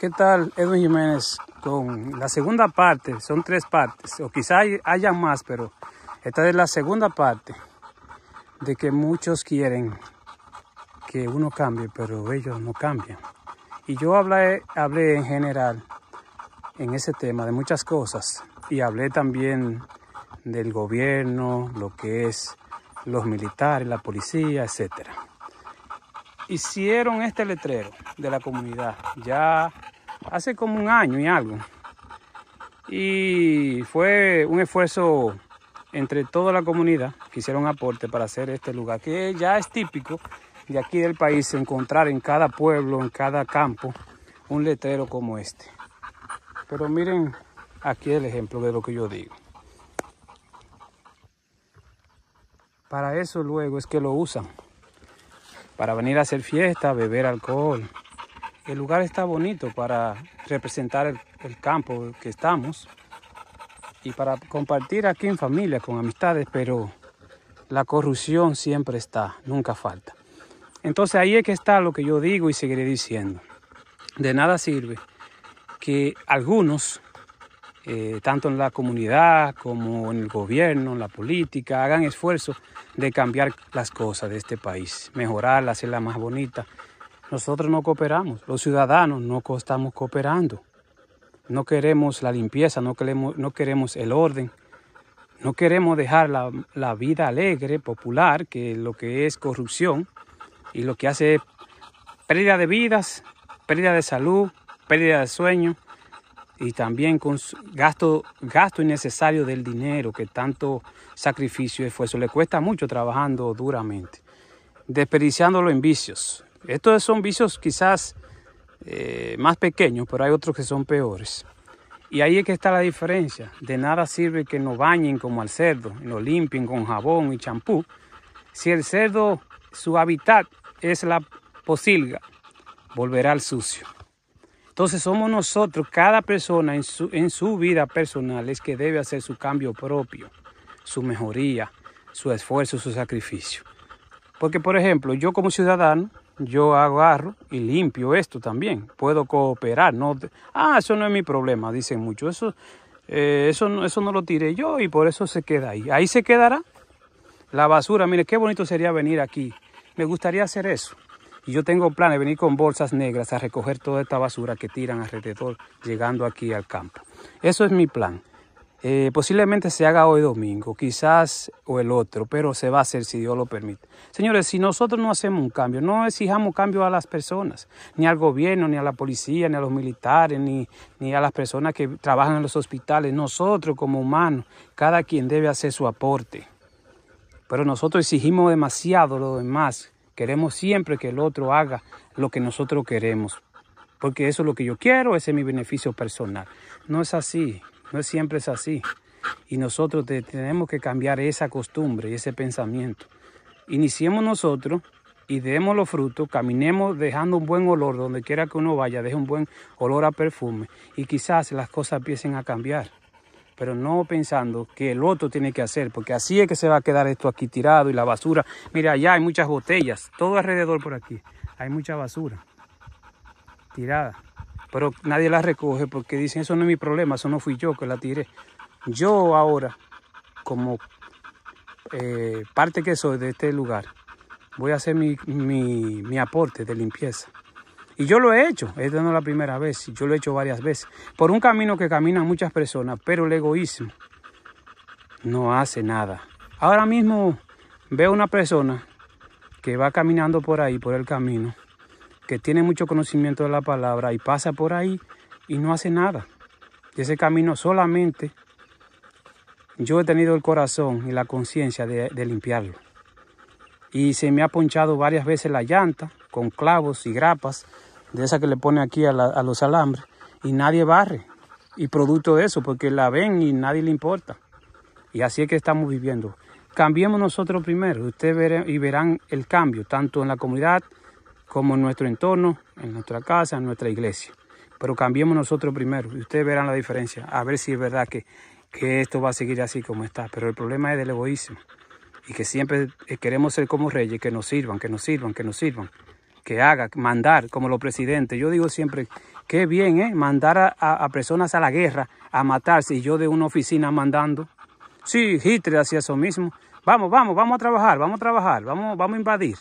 ¿Qué tal Edwin Jiménez con la segunda parte? Son tres partes, o quizá haya más, pero esta es la segunda parte de que muchos quieren que uno cambie, pero ellos no cambian. Y yo hablé, hablé en general en ese tema de muchas cosas y hablé también del gobierno, lo que es los militares, la policía, etc. Hicieron este letrero de la comunidad. Ya hace como un año y algo. Y fue un esfuerzo entre toda la comunidad que hicieron aporte para hacer este lugar, que ya es típico de aquí del país encontrar en cada pueblo, en cada campo, un letrero como este. Pero miren aquí el ejemplo de lo que yo digo. Para eso luego es que lo usan. Para venir a hacer fiesta, beber alcohol, el lugar está bonito para representar el, campo que estamos y para compartir aquí en familia, con amistades, pero la corrupción siempre está, nunca falta. Entonces ahí es que está lo que yo digo y seguiré diciendo. De nada sirve que algunos, eh, tanto en la comunidad como en el gobierno, en la política, hagan esfuerzo de cambiar las cosas de este país, mejorarla, hacerla más bonita, nosotros no cooperamos, los ciudadanos no estamos cooperando. No queremos la limpieza, no queremos, el orden, no queremos dejar la, vida alegre, popular, que lo que es corrupción y lo que hace es pérdida de vidas, pérdida de salud, pérdida de sueño y también gasto, gasto innecesario del dinero que tanto sacrificio y esfuerzo le cuesta mucho trabajando duramente, desperdiciándolo en vicios, estos son vicios quizás eh, más pequeños, pero hay otros que son peores. Y ahí es que está la diferencia. De nada sirve que nos bañen como al cerdo, lo nos limpien con jabón y champú. Si el cerdo, su hábitat es la posilga, volverá al sucio. Entonces somos nosotros, cada persona en su, en su vida personal es que debe hacer su cambio propio, su mejoría, su esfuerzo, su sacrificio. Porque, por ejemplo, yo como ciudadano yo agarro y limpio esto también. Puedo cooperar. No Ah, eso no es mi problema, dicen mucho. Eso, eh, eso, no, eso no lo tiré yo y por eso se queda ahí. Ahí se quedará la basura. Mire, qué bonito sería venir aquí. Me gustaría hacer eso. Y yo tengo planes de venir con bolsas negras a recoger toda esta basura que tiran alrededor llegando aquí al campo. Eso es mi plan. Eh, posiblemente se haga hoy domingo, quizás o el otro, pero se va a hacer si Dios lo permite. Señores, si nosotros no hacemos un cambio, no exijamos cambio a las personas, ni al gobierno, ni a la policía, ni a los militares, ni, ni a las personas que trabajan en los hospitales, nosotros como humanos, cada quien debe hacer su aporte. Pero nosotros exigimos demasiado lo demás. Queremos siempre que el otro haga lo que nosotros queremos. Porque eso es lo que yo quiero, ese es mi beneficio personal. No es así. No siempre es así. Y nosotros tenemos que cambiar esa costumbre y ese pensamiento. Iniciemos nosotros y demos los frutos, caminemos dejando un buen olor donde quiera que uno vaya, deje un buen olor a perfume y quizás las cosas empiecen a cambiar. Pero no pensando que el otro tiene que hacer, porque así es que se va a quedar esto aquí tirado y la basura. Mira, allá hay muchas botellas, todo alrededor por aquí. Hay mucha basura tirada pero nadie la recoge porque dicen, eso no es mi problema, eso no fui yo que la tiré. Yo ahora, como eh, parte que soy de este lugar, voy a hacer mi, mi aporte de limpieza. Y yo lo he hecho, esta no es la primera vez, yo lo he hecho varias veces, por un camino que caminan muchas personas, pero el egoísmo no hace nada. Ahora mismo veo una persona que va caminando por ahí, por el camino, que tiene mucho conocimiento de la palabra y pasa por ahí y no hace nada. De ese camino solamente yo he tenido el corazón y la conciencia de, limpiarlo. Y se me ha ponchado varias veces la llanta con clavos y grapas, de esa que le pone aquí a, los alambres, y nadie barre. Y producto de eso, porque la ven y nadie le importa. Y así es que estamos viviendo. Cambiemos nosotros primero, ustedes y verán el cambio, tanto en la comunidad como en nuestro entorno, en nuestra casa, en nuestra iglesia. Pero cambiemos nosotros primero y ustedes verán la diferencia, a ver si es verdad que, esto va a seguir así como está. Pero el problema es del egoísmo y que siempre eh, queremos ser como reyes, que nos sirvan, que nos sirvan, que nos sirvan, que haga, mandar como los presidentes. Yo digo siempre, qué bien, ¿eh? Mandar a, personas a la guerra, a matarse y yo de una oficina mandando. Sí, Hitler hacía eso mismo. Vamos, vamos, vamos a trabajar, vamos a trabajar, vamos, vamos a invadir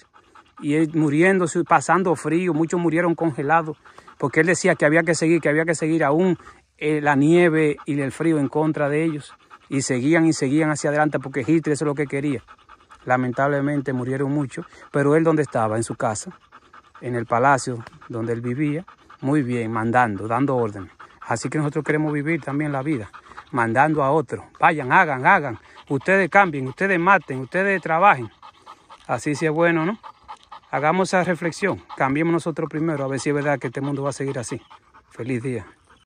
y muriéndose, pasando frío, muchos murieron congelados, porque él decía que había que seguir, que había que seguir aún eh, la nieve y el frío en contra de ellos. Y seguían y seguían hacia adelante porque Hitler eso es lo que quería. Lamentablemente murieron muchos, pero él donde estaba, en su casa, en el palacio donde él vivía, muy bien, mandando, dando órdenes. Así que nosotros queremos vivir también la vida, mandando a otros. Vayan, hagan, hagan. Ustedes cambien, ustedes maten, ustedes trabajen. Así sí es bueno, ¿no? hagamos esa reflexión, cambiemos nosotros primero, a ver si es verdad que este mundo va a seguir así. Feliz día.